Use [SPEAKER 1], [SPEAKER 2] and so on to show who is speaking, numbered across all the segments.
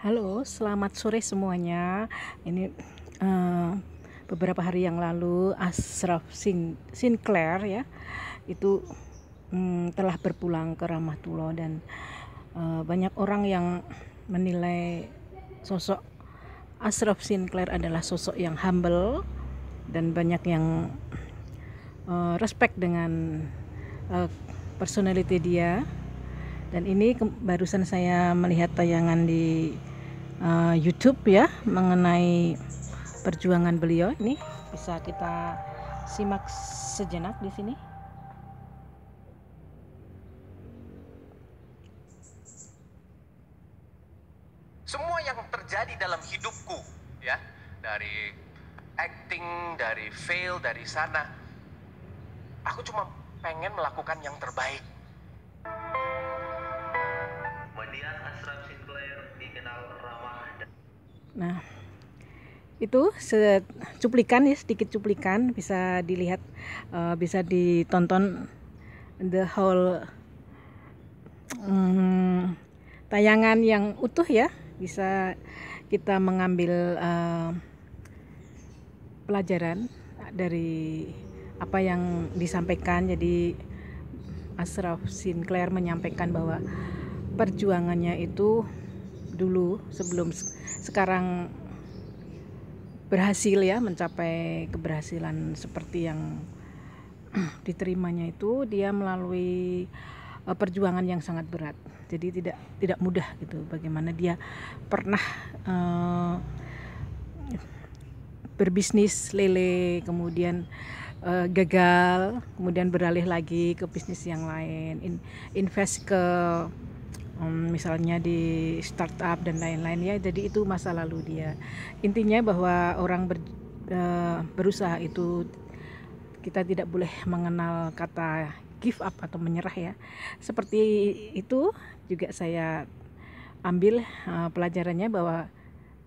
[SPEAKER 1] Halo, selamat sore semuanya. Ini uh, beberapa hari yang lalu Ashraf Sin Sinclair ya itu um, telah berpulang ke Rahmatullah dan uh, banyak orang yang menilai sosok Ashraf Sinclair adalah sosok yang humble dan banyak yang uh, respect dengan uh, personality dia. Dan ini barusan saya melihat tayangan di uh, YouTube ya mengenai perjuangan beliau ini bisa kita simak sejenak di sini. Semua yang terjadi dalam hidupku ya, dari acting, dari fail, dari sana, aku cuma pengen melakukan yang terbaik Nah, itu cuplikan ya sedikit cuplikan bisa dilihat uh, bisa ditonton the whole um, tayangan yang utuh ya bisa kita mengambil uh, pelajaran dari apa yang disampaikan jadi Ashraf Sinclair menyampaikan bahwa perjuangannya itu dulu sebelum sekarang berhasil ya mencapai keberhasilan seperti yang diterimanya itu dia melalui eh, perjuangan yang sangat berat. Jadi tidak tidak mudah gitu bagaimana dia pernah uh, berbisnis lele kemudian uh, gagal, kemudian beralih lagi ke bisnis yang lain, invest ke misalnya di startup dan lain-lain ya jadi itu masa lalu dia intinya bahwa orang ber, eh, berusaha itu kita tidak boleh mengenal kata give up atau menyerah ya seperti itu juga saya ambil eh, pelajarannya bahwa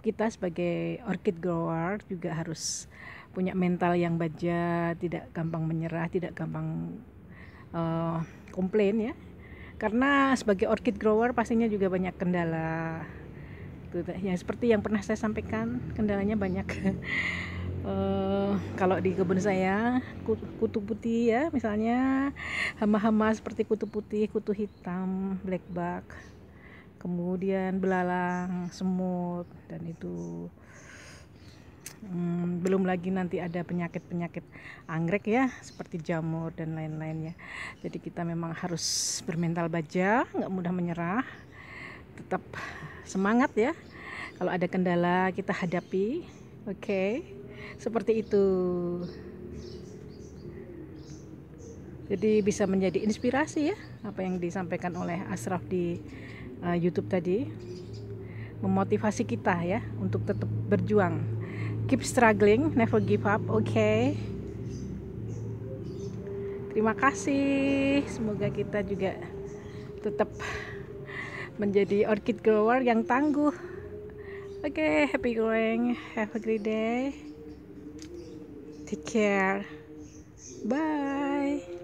[SPEAKER 1] kita sebagai orchid grower juga harus punya mental yang baja tidak gampang menyerah tidak gampang uh, komplain ya karena sebagai orchid grower pastinya juga banyak kendala gitu, ya seperti yang pernah saya sampaikan kendalanya banyak uh, kalau di kebun saya kutu putih ya misalnya hama-hama seperti kutu putih kutu hitam black bug kemudian belalang semut dan itu Hmm, belum lagi nanti ada penyakit-penyakit anggrek ya, seperti jamur dan lain-lainnya. Jadi kita memang harus bermental baja, nggak mudah menyerah, tetap semangat ya. Kalau ada kendala kita hadapi, oke, okay? seperti itu. Jadi bisa menjadi inspirasi ya, apa yang disampaikan oleh Asraf di uh, YouTube tadi, memotivasi kita ya untuk tetap berjuang keep struggling never give up oke okay? terima kasih semoga kita juga tetap menjadi orchid grower yang tangguh oke okay, happy growing have a great day take care bye